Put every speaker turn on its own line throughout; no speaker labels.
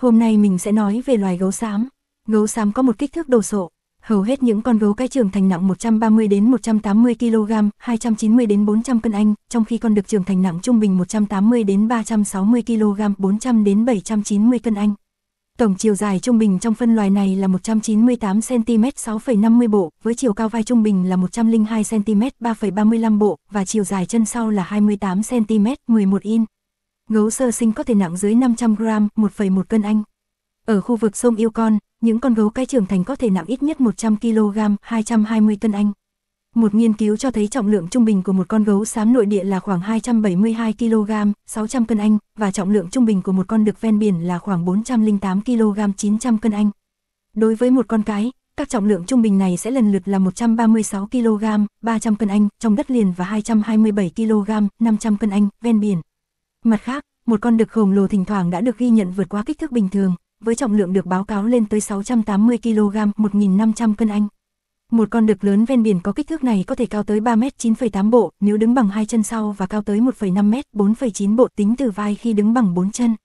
Hôm nay mình sẽ nói về loài gấu xám. Gấu xám có một kích thước đồ sộ. Hầu hết những con gấu cái trưởng thành nặng 130 đến 180 kg, 290 đến 400 cân Anh, trong khi con được trưởng thành nặng trung bình 180 đến 360 kg, 400 đến 790 cân Anh. Tổng chiều dài trung bình trong phân loài này là 198 cm 6,50 bộ, với chiều cao vai trung bình là 102 cm 3,35 bộ và chiều dài chân sau là 28 cm 11 in gấu sơ sinh có thể nặng dưới 500 gram, 1,1 cân Anh. Ở khu vực sông Yêu Con, những con gấu cái trưởng thành có thể nặng ít nhất 100 kg, 220 cân Anh. Một nghiên cứu cho thấy trọng lượng trung bình của một con gấu xám nội địa là khoảng 272 kg, 600 cân Anh, và trọng lượng trung bình của một con đực ven biển là khoảng 408 kg, 900 cân Anh. Đối với một con cái, các trọng lượng trung bình này sẽ lần lượt là 136 kg, 300 cân Anh trong đất liền và 227 kg, 500 cân Anh ven biển. Mặt khác, một con đực khổng lồ thỉnh thoảng đã được ghi nhận vượt quá kích thước bình thường, với trọng lượng được báo cáo lên tới 680 kg, 1.500 cân Anh. Một con đực lớn ven biển có kích thước này có thể cao tới 3 m 9,8 bộ nếu đứng bằng hai chân sau và cao tới 1,5 m 4,9 bộ tính từ vai khi đứng bằng bốn chân.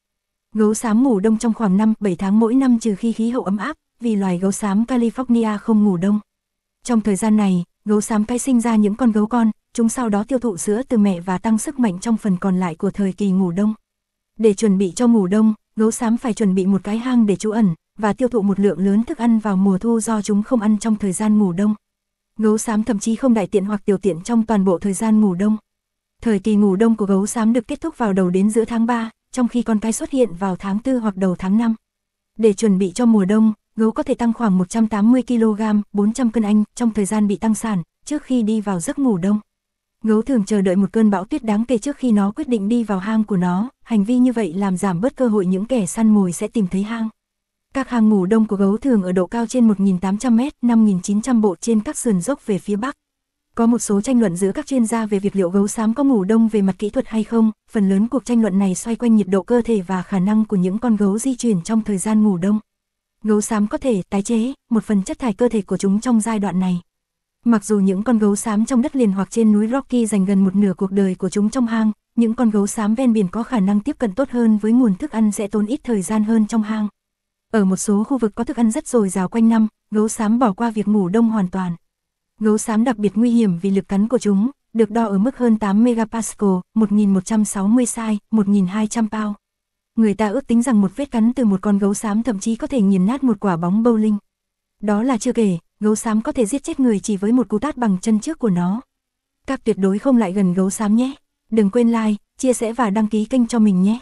Gấu xám ngủ đông trong khoảng 5-7 tháng mỗi năm trừ khi khí hậu ấm áp, vì loài gấu xám California không ngủ đông. Trong thời gian này, gấu xám cái sinh ra những con gấu con, chúng sau đó tiêu thụ sữa từ mẹ và tăng sức mạnh trong phần còn lại của thời kỳ ngủ đông. Để chuẩn bị cho ngủ đông, gấu xám phải chuẩn bị một cái hang để trú ẩn và tiêu thụ một lượng lớn thức ăn vào mùa thu do chúng không ăn trong thời gian ngủ đông. Gấu xám thậm chí không đại tiện hoặc tiểu tiện trong toàn bộ thời gian ngủ đông. Thời kỳ ngủ đông của gấu xám được kết thúc vào đầu đến giữa tháng 3, trong khi con cái xuất hiện vào tháng 4 hoặc đầu tháng 5. Để chuẩn bị cho mùa đông, gấu có thể tăng khoảng 180 kg, 400 cân Anh trong thời gian bị tăng sản, trước khi đi vào giấc ngủ đông. Gấu thường chờ đợi một cơn bão tuyết đáng kể trước khi nó quyết định đi vào hang của nó, hành vi như vậy làm giảm bớt cơ hội những kẻ săn mồi sẽ tìm thấy hang. Các hang ngủ đông của gấu thường ở độ cao trên 1.800m, 5.900 bộ trên các sườn dốc về phía bắc. Có một số tranh luận giữa các chuyên gia về việc liệu gấu xám có ngủ đông về mặt kỹ thuật hay không, phần lớn cuộc tranh luận này xoay quanh nhiệt độ cơ thể và khả năng của những con gấu di chuyển trong thời gian ngủ đông. Gấu xám có thể tái chế một phần chất thải cơ thể của chúng trong giai đoạn này. Mặc dù những con gấu xám trong đất liền hoặc trên núi Rocky dành gần một nửa cuộc đời của chúng trong hang, những con gấu xám ven biển có khả năng tiếp cận tốt hơn với nguồn thức ăn sẽ tốn ít thời gian hơn trong hang. Ở một số khu vực có thức ăn rất dồi dào quanh năm, gấu xám bỏ qua việc ngủ đông hoàn toàn. Gấu xám đặc biệt nguy hiểm vì lực cắn của chúng, được đo ở mức hơn 8 megapascal, 1160 sai, 1200 pound. Người ta ước tính rằng một vết cắn từ một con gấu xám thậm chí có thể nghiền nát một quả bóng bowling. Đó là chưa kể, gấu xám có thể giết chết người chỉ với một cú tát bằng chân trước của nó. Các tuyệt đối không lại gần gấu xám nhé. Đừng quên like, chia sẻ và đăng ký kênh cho mình nhé.